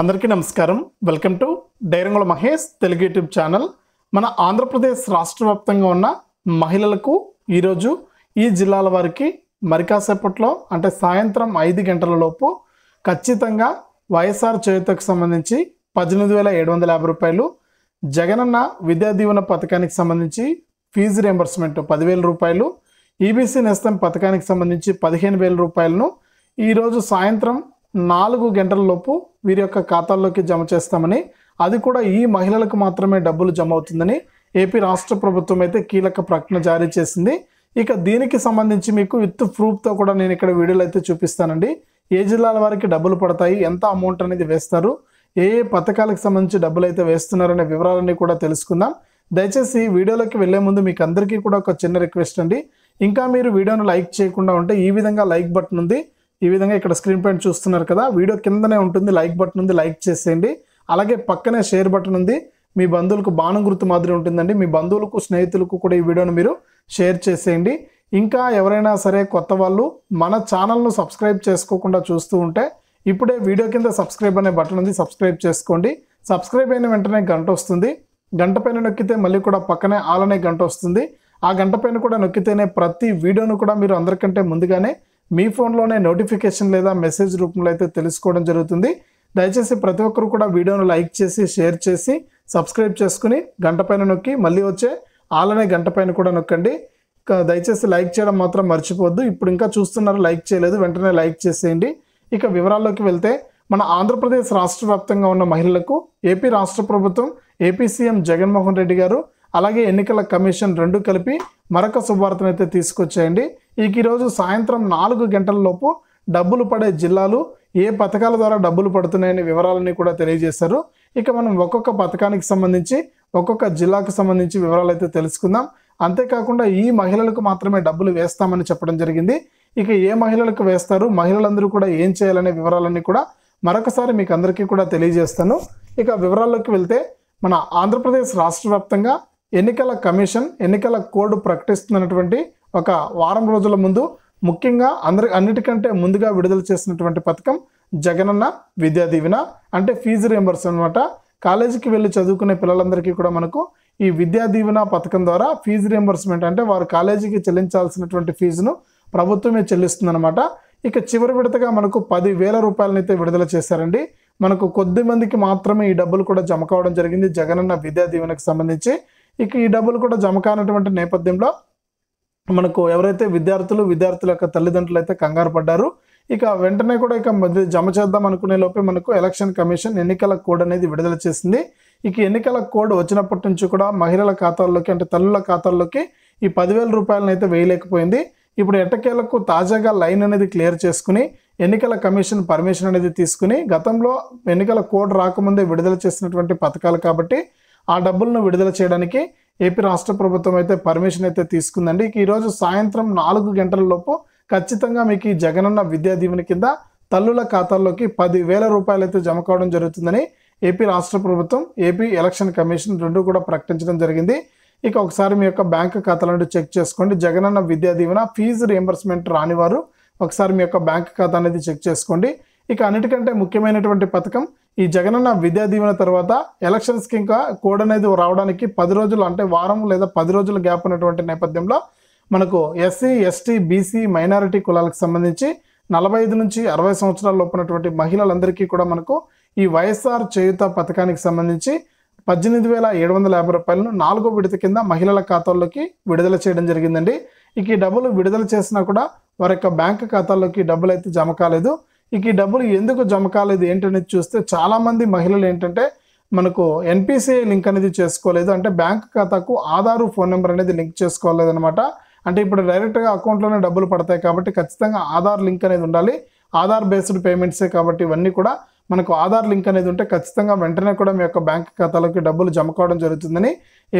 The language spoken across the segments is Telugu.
అందరికీ నమస్కారం వెల్కమ్ టు డైరంగుల మహేష్ తెలుగు యూట్యూబ్ ఛానల్ మన ఆంధ్రప్రదేశ్ రాష్ట్ర వ్యాప్తంగా ఉన్న మహిళలకు ఈరోజు ఈ జిల్లాల వారికి మరికాసేపట్లో అంటే సాయంత్రం ఐదు గంటలలోపు ఖచ్చితంగా వైఎస్ఆర్ చేయుతకు సంబంధించి పద్దెనిమిది వేల ఏడు వందల యాభై రూపాయలు జగనన్న విద్యా దీవెన పథకానికి సంబంధించి ఫీజు రియంబర్స్మెంట్ పదివేల రూపాయలు ఈబీసీ e నేస్తం పథకానికి సంబంధించి పదిహేను వేల రూపాయలను ఈరోజు సాయంత్రం నాలుగు గంటలలోపు వీరి యొక్క ఖాతాల్లోకి జమ చేస్తామని అది కూడా ఈ మహిళలకు మాత్రమే డబ్బులు జమ అవుతుందని ఏపీ రాష్ట్ర ప్రభుత్వం అయితే కీలక ప్రకటన జారీ చేసింది ఇక దీనికి సంబంధించి మీకు విత్ ప్రూఫ్తో కూడా నేను ఇక్కడ వీడియోలు అయితే చూపిస్తానండి ఏ జిల్లాల వారికి డబ్బులు పడతాయి ఎంత అమౌంట్ అనేది వేస్తారు ఏ ఏ పథకాలకు సంబంధించి డబ్బులు అయితే వేస్తున్నారనే వివరాలన్నీ కూడా తెలుసుకుందాం దయచేసి వీడియోలోకి వెళ్లే ముందు మీకు అందరికీ కూడా ఒక చిన్న రిక్వెస్ట్ అండి ఇంకా మీరు వీడియోను లైక్ చేయకుండా ఉంటే ఈ విధంగా లైక్ బటన్ ఉంది ఈ విధంగా ఇక్కడ స్క్రీన్ పాయింట్ చూస్తున్నారు కదా వీడియో కిందనే ఉంటుంది లైక్ బటన్ ఉంది లైక్ చేసేయండి అలాగే పక్కనే షేర్ బటన్ ఉంది మీ బంధువులకు బాణం గుర్తు మాదిరి ఉంటుందండి మీ బంధువులకు స్నేహితులకు కూడా ఈ వీడియోను మీరు షేర్ చేసేయండి ఇంకా ఎవరైనా సరే కొత్త వాళ్ళు మన ఛానల్ను సబ్స్క్రైబ్ చేసుకోకుండా చూస్తూ ఉంటే ఇప్పుడే వీడియో కింద సబ్స్క్రైబ్ అనే బటన్ ఉంది సబ్స్క్రైబ్ చేసుకోండి సబ్స్క్రైబ్ అయిన వెంటనే గంట వస్తుంది గంట పైన నొక్కితే మళ్ళీ కూడా పక్కనే ఆలనే గంట వస్తుంది ఆ గంట పైన కూడా నొక్కితేనే ప్రతి వీడియోను కూడా మీరు అందరికంటే ముందుగానే మీ ఫోన్లోనే నోటిఫికేషన్ లేదా మెసేజ్ రూపంలో అయితే తెలుసుకోవడం జరుగుతుంది దయచేసి ప్రతి ఒక్కరు కూడా వీడియోను లైక్ చేసి షేర్ చేసి సబ్స్క్రైబ్ చేసుకుని గంట పైన నొక్కి మళ్ళీ వచ్చే ఆలనే గంట పైన కూడా నొక్కండి దయచేసి లైక్ చేయడం మాత్రం మర్చిపోవద్దు ఇప్పుడు ఇంకా చూస్తున్నారు లైక్ చేయలేదు వెంటనే లైక్ చేసేయండి ఇక వివరాల్లోకి వెళ్తే మన ఆంధ్రప్రదేశ్ రాష్ట్ర వ్యాప్తంగా ఉన్న మహిళలకు ఏపీ రాష్ట్ర ప్రభుత్వం ఏపీ సీఎం జగన్మోహన్ రెడ్డి గారు అలాగే ఎన్నికల కమిషన్ రెండు కలిపి మరొక శుభార్తనైతే తీసుకొచ్చేయండి ఇక ఈరోజు సాయంత్రం నాలుగు గంటల లోపు డబ్బులు పడే జిల్లాలు ఏ పథకాల ద్వారా డబ్బులు పడుతున్నాయనే వివరాలన్నీ కూడా తెలియజేశారు ఇక మనం ఒక్కొక్క పథకానికి సంబంధించి ఒక్కొక్క జిల్లాకు సంబంధించి వివరాలు అయితే తెలుసుకుందాం అంతేకాకుండా ఈ మహిళలకు మాత్రమే డబ్బులు వేస్తామని చెప్పడం జరిగింది ఇక ఏ మహిళలకు వేస్తారు మహిళలందరూ కూడా ఏం చేయాలనే వివరాలన్నీ కూడా మరొకసారి మీకు అందరికీ కూడా తెలియజేస్తాను ఇక వివరాల్లోకి వెళ్తే మన ఆంధ్రప్రదేశ్ రాష్ట్ర వ్యాప్తంగా ఎన్నికల కమిషన్ ఎన్నికల కోడ్ ప్రకటిస్తున్నటువంటి ఒక వారం రోజుల ముందు ముఖ్యంగా అందరి అన్నిటికంటే ముందుగా విడుదల చేసినటువంటి పథకం జగనన్న విద్యా దీవెన అంటే ఫీజు రియంబర్స్ అనమాట కాలేజీకి వెళ్ళి చదువుకునే పిల్లలందరికీ కూడా మనకు ఈ విద్యా దీవెన పథకం ద్వారా ఫీజు రియంబర్స్మెంట్ అంటే వారు కాలేజీకి చెల్లించాల్సినటువంటి ఫీజును ప్రభుత్వమే చెల్లిస్తుందన్నమాట ఇక చివరి విడతగా మనకు పది వేల రూపాయలనైతే విడుదల చేశారండి మనకు కొద్ది మందికి మాత్రమే ఈ డబ్బులు కూడా జమ కావడం జరిగింది జగనన్న విద్యా దీవెనకు సంబంధించి ఇక ఈ డబ్బులు కూడా జమ కానటువంటి నేపథ్యంలో మనకు ఎవరైతే విద్యార్థులు విద్యార్థుల యొక్క తల్లిదండ్రులు అయితే కంగారు పడ్డారు ఇక వెంటనే కూడా ఇక మధ్య జమ చేద్దాం అనుకునే లోపే మనకు ఎలక్షన్ కమిషన్ ఎన్నికల కోడ్ అనేది విడుదల చేసింది ఇక ఎన్నికల కోడ్ వచ్చినప్పటి నుంచి కూడా మహిళల ఖాతాల్లోకి అంటే తల్లుల ఖాతాల్లోకి ఈ పదివేల రూపాయలను అయితే వేయలేకపోయింది ఇప్పుడు ఎట్టకేలకు తాజాగా లైన్ అనేది క్లియర్ చేసుకుని ఎన్నికల కమిషన్ పర్మిషన్ అనేది తీసుకుని గతంలో ఎన్నికల కోడ్ రాకముందే విడుదల చేసినటువంటి పథకాలు కాబట్టి ఆ డబ్బులను విడుదల చేయడానికి ఏపీ రాష్ట్ర ప్రభుత్వం అయితే పర్మిషన్ అయితే తీసుకుందండి ఈరోజు సాయంత్రం నాలుగు గంటల లోపు ఖచ్చితంగా మీకు ఈ జగనన్న విద్యా దీవెన కింద తల్లుల ఖాతాల్లోకి పదివేల రూపాయలు అయితే జమ కావడం జరుగుతుందని ఏపీ రాష్ట్ర ప్రభుత్వం ఏపీ ఎలక్షన్ కమిషన్ రెండు కూడా ప్రకటించడం జరిగింది ఇక ఒకసారి మీ యొక్క బ్యాంక్ ఖాతాలను చెక్ చేసుకోండి జగనన్న విద్యా దీవెన ఫీజు రియంబర్స్మెంట్ రానివారు ఒకసారి మీ యొక్క బ్యాంక్ ఖాతా అనేది చెక్ చేసుకోండి ఇక అన్నిటికంటే ముఖ్యమైనటువంటి పథకం ఈ జగనన్న విద్యా దీవెన తర్వాత ఎలక్షన్స్కి ఇంకా కోడ్ అనేది రావడానికి పది రోజులు అంటే వారం లేదా పది రోజుల గ్యాప్ ఉన్నటువంటి నేపథ్యంలో మనకు ఎస్సీ ఎస్టీ బీసీ మైనారిటీ కులాలకు సంబంధించి నలభై ఐదు నుంచి అరవై సంవత్సరాల ఉన్నటువంటి మహిళలందరికీ కూడా మనకు ఈ వైఎస్ఆర్ చేయుత పథకానికి సంబంధించి పద్దెనిమిది వేల ఏడు వందల యాభై రూపాయలను నాలుగో విడత కింద మహిళల ఖాతాల్లోకి విడుదల చేయడం జరిగిందండి ఇక ఈ డబ్బులు విడుదల చేసినా కూడా వారి యొక్క బ్యాంక్ ఖాతాల్లోకి డబ్బులు అయితే జమ కాలేదు ఇక ఈ డబ్బులు ఎందుకు జమ కాలేదు ఏంటనేది చూస్తే చాలామంది మహిళలు ఏంటంటే మనకు ఎన్పిసిఐ లింక్ అనేది చేసుకోలేదు అంటే బ్యాంక్ ఖాతాకు ఆధారు ఫోన్ నెంబర్ అనేది లింక్ అనమాట అంటే ఇప్పుడు డైరెక్ట్గా అకౌంట్లోనే డబ్బులు పడతాయి కాబట్టి ఖచ్చితంగా ఆధార్ లింక్ అనేది ఉండాలి ఆధార్ బేస్డ్ పేమెంట్సే కాబట్టి ఇవన్నీ కూడా మనకు ఆధార్ లింక్ అనేది ఉంటే ఖచ్చితంగా వెంటనే కూడా మీ యొక్క బ్యాంక్ ఖాతాలోకి డబ్బులు జమ కావడం జరుగుతుందని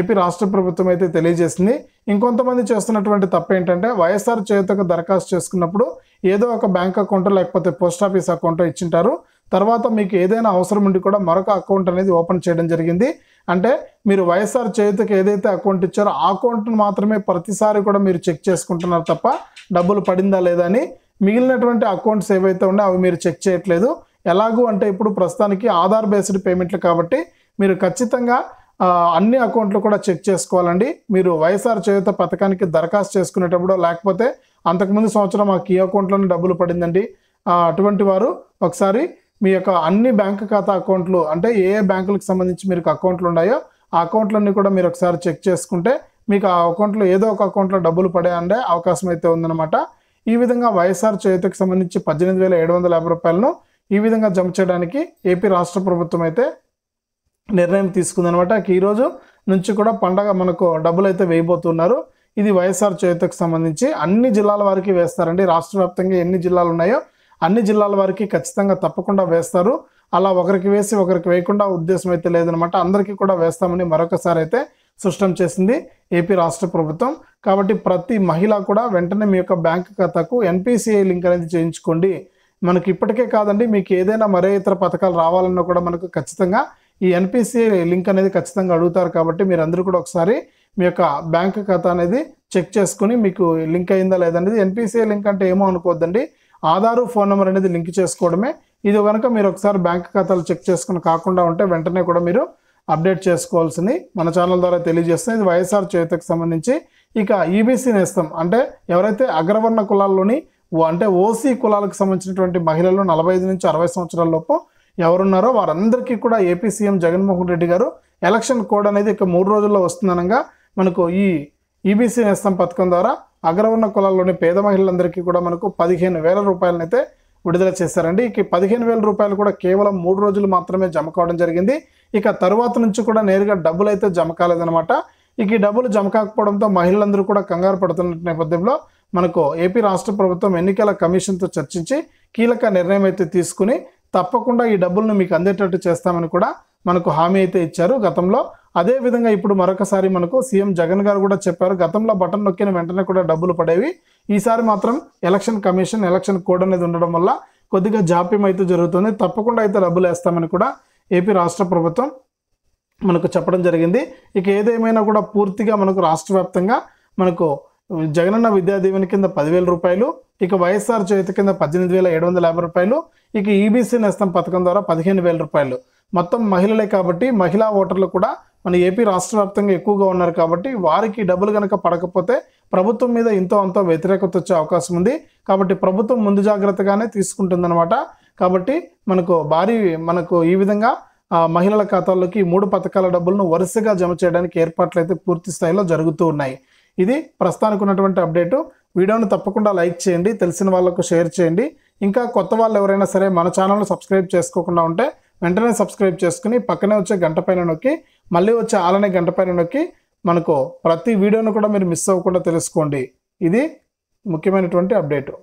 ఏపీ రాష్ట్ర ప్రభుత్వం అయితే తెలియజేసింది ఇంకొంతమంది చేస్తున్నటువంటి తప్పు ఏంటంటే వైఎస్ఆర్ చేతకు దరఖాస్తు చేసుకున్నప్పుడు ఏదో ఒక బ్యాంక్ అకౌంట్ లేకపోతే పోస్ట్ ఆఫీస్ అకౌంట్ ఇచ్చింటారు తర్వాత మీకు ఏదైనా అవసరం ఉండి కూడా మరొక అకౌంట్ అనేది ఓపెన్ చేయడం జరిగింది అంటే మీరు వైఎస్ఆర్ చేతికి ఏదైతే అకౌంట్ ఇచ్చారో ఆ అకౌంట్ను మాత్రమే ప్రతిసారి కూడా మీరు చెక్ చేసుకుంటున్నారు తప్ప డబ్బులు పడిందా లేదా అని మిగిలినటువంటి అకౌంట్స్ ఏవైతే ఉన్నాయో అవి మీరు చెక్ చేయట్లేదు ఎలాగూ అంటే ఇప్పుడు ప్రస్తుతానికి ఆధార్ బేస్డ్ పేమెంట్లు కాబట్టి మీరు ఖచ్చితంగా అన్ని అకౌంట్లు కూడా చెక్ చేసుకోవాలండి మీరు వైఎస్ఆర్ చేయుత పథకానికి దరఖాస్తు చేసుకునేటప్పుడు లేకపోతే అంతకుముందు సంవత్సరం మాకు ఈ అకౌంట్లోనే డబ్బులు పడిందండి అటువంటి వారు ఒకసారి మీ యొక్క అన్ని బ్యాంక్ ఖాతా అకౌంట్లు అంటే ఏ ఏ బ్యాంకులకు సంబంధించి మీకు అకౌంట్లు ఉన్నాయో ఆ అకౌంట్లన్నీ కూడా మీరు ఒకసారి చెక్ చేసుకుంటే మీకు ఆ అకౌంట్లో ఏదో ఒక అకౌంట్లో డబ్బులు పడేయండే అవకాశం అయితే ఉందన్నమాట ఈ విధంగా వైఎస్ఆర్ చేయుతకు సంబంధించి పద్దెనిమిది వేల ఏడు వందల యాభై రూపాయలను ఈ విధంగా జమ చేయడానికి ఏపీ రాష్ట్ర ప్రభుత్వం అయితే నిర్ణయం తీసుకుందనమాట ఈరోజు నుంచి కూడా పండగ మనకు డబ్బులు అయితే వేయబోతున్నారు ఇది వైఎస్ఆర్ చేతకు సంబంధించి అన్ని జిల్లాల వారికి వేస్తారండి రాష్ట్ర వ్యాప్తంగా ఎన్ని జిల్లాలు ఉన్నాయో అన్ని జిల్లాల వారికి ఖచ్చితంగా తప్పకుండా వేస్తారు అలా ఒకరికి వేసి ఒకరికి వేయకుండా ఉద్దేశం అయితే లేదనమాట అందరికీ కూడా వేస్తామని మరొకసారి అయితే స్పష్టం చేసింది ఏపీ రాష్ట్ర ప్రభుత్వం కాబట్టి ప్రతి మహిళ కూడా వెంటనే మీ యొక్క బ్యాంక్ ఖాతాకు ఎన్పిసిఐ లింక్ అనేది చేయించుకోండి మనకి ఇప్పటికే కాదండి మీకు ఏదైనా మరే ఇతర పథకాలు రావాలన్నా కూడా మనకు ఖచ్చితంగా ఈ ఎన్పిసి లింక్ అనేది ఖచ్చితంగా అడుగుతారు కాబట్టి మీరు అందరూ కూడా ఒకసారి మీ యొక్క బ్యాంక్ ఖాతా అనేది చెక్ చేసుకుని మీకు లింక్ అయిందా లేదనేది ఎన్పిసిఐ లింక్ అంటే ఏమో అనుకోవద్దండి ఆధారు ఫోన్ నెంబర్ అనేది లింక్ చేసుకోవడమే ఇది కనుక మీరు ఒకసారి బ్యాంక్ ఖాతాలు చెక్ చేసుకుని కాకుండా ఉంటే వెంటనే కూడా మీరు అప్డేట్ చేసుకోవాల్సింది మన ఛానల్ ద్వారా తెలియజేస్తుంది ఇది వైఎస్ఆర్ చేతకు సంబంధించి ఇక ఈబీసీ నేస్తం అంటే ఎవరైతే అగ్రవర్ణ కులాల్లోని అంటే ఓసీ కులాలకు సంబంధించినటువంటి మహిళలు నలభై ఐదు నుంచి అరవై సంవత్సరాల లోపు ఎవరున్నారో వారందరికీ కూడా ఏపీ సీఎం జగన్మోహన్ రెడ్డి గారు ఎలక్షన్ కోడ్ అనేది ఇక మూడు రోజుల్లో వస్తుందనగా మనకు ఈ ఈబీసీ నేస్తం పథకం ద్వారా అగ్రవర్ణ కులాల్లోని పేద మహిళలందరికీ కూడా మనకు పదిహేను వేల రూపాయలనైతే విడుదల చేశారండి ఇక పదిహేను వేల రూపాయలు కూడా కేవలం మూడు రోజులు మాత్రమే జమ కావడం జరిగింది ఇక తరువాత నుంచి కూడా నేరుగా డబ్బులు అయితే జమ కాలేదనమాట ఇక ఈ డబ్బులు జమ కాకపోవడంతో మహిళలందరూ కూడా కంగారు పడుతున్న నేపథ్యంలో మనకు ఏపీ రాష్ట్ర ప్రభుత్వం ఎన్నికల కమిషన్తో చర్చించి కీలక నిర్ణయం అయితే తీసుకుని తప్పకుండా ఈ డబ్బులను మీకు అందేటట్టు చేస్తామని కూడా మనకు హామీ అయితే ఇచ్చారు గతంలో అదే విధంగా ఇప్పుడు మరొకసారి మనకు సీఎం జగన్ గారు కూడా చెప్పారు గతంలో బటన్ నొక్కిన వెంటనే కూడా డబ్బులు పడేవి ఈసారి మాత్రం ఎలక్షన్ కమిషన్ ఎలక్షన్ కోడ్ అనేది ఉండడం వల్ల కొద్దిగా జాప్యం అయితే జరుగుతుంది తప్పకుండా అయితే డబ్బులు వేస్తామని కూడా ఏపీ రాష్ట్ర ప్రభుత్వం మనకు చెప్పడం జరిగింది ఇక ఏదేమైనా కూడా పూర్తిగా మనకు రాష్ట్ర మనకు జగనన్న విద్యా దీవెన కింద పదివేల రూపాయలు ఇక వైఎస్ఆర్ చేతి కింద పద్దెనిమిది వేల ఏడు వందల యాభై రూపాయలు ఇక ఈబీసీ e నేస్తం పథకం ద్వారా పదిహేను వేల రూపాయలు మొత్తం మహిళలే కాబట్టి మహిళా ఓటర్లు కూడా మన ఏపీ రాష్ట్ర వ్యాప్తంగా ఎక్కువగా ఉన్నారు కాబట్టి వారికి డబ్బులు కనుక పడకపోతే ప్రభుత్వం మీద ఇంతో అంతో వ్యతిరేకత వచ్చే అవకాశం ఉంది కాబట్టి ప్రభుత్వం ముందు జాగ్రత్తగానే తీసుకుంటుందన్నమాట కాబట్టి మనకు భారీ మనకు ఈ విధంగా మహిళల ఖాతాల్లోకి మూడు పథకాల డబ్బులను వరుసగా జమ చేయడానికి ఏర్పాట్లు అయితే పూర్తి స్థాయిలో జరుగుతూ ఉన్నాయి ఇది ప్రస్తుతానికి ఉన్నటువంటి అప్డేటు వీడియోను తప్పకుండా లైక్ చేయండి తెలిసిన వాళ్ళకు షేర్ చేయండి ఇంకా కొత్త వాళ్ళు ఎవరైనా సరే మన ఛానల్ను సబ్స్క్రైబ్ చేసుకోకుండా ఉంటే వెంటనే సబ్స్క్రైబ్ చేసుకుని పక్కనే వచ్చే గంట పైన నొక్కి మళ్ళీ వచ్చే ఆలనే గంట పైన నొక్కి మనకు ప్రతి వీడియోను కూడా మీరు మిస్ అవ్వకుండా తెలుసుకోండి ఇది ముఖ్యమైనటువంటి అప్డేటు